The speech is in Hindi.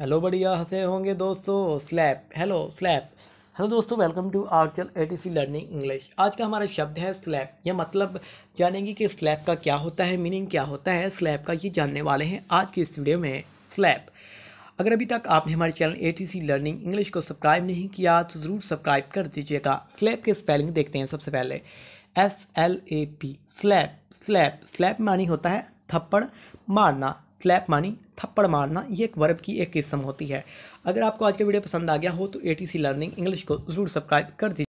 हेलो बढ़िया हंसे होंगे दोस्तों स्लैप हेलो स्लैप हेलो दोस्तों welcome to archer A T C learning English आज का हमारा शब्द है स्लैप यह मतलब जानेंगे कि स्लैप का क्या होता है मीनिंग क्या होता है स्लैप का ये जानने वाले हैं आज की इस वीडियो में स्लैप अगर अभी तक आपने हमारे channel A T C learning English को सब्सक्राइब नहीं किया तो ज़रूर सब्सक्राइब कर दीजिएगा स्लैप के स्पेलिंग देखते हैं सबसे पहले S L A P slap slap slap मानी होता है थप्पड़ मारना स्लैप मानी थप्पड़ मारना ये एक वर्ब की एक किस्म होती है अगर आपको आज का वीडियो पसंद आ गया हो तो सी लर्निंग इंग्लिश को ज़रूर सब्सक्राइब कर दीजिए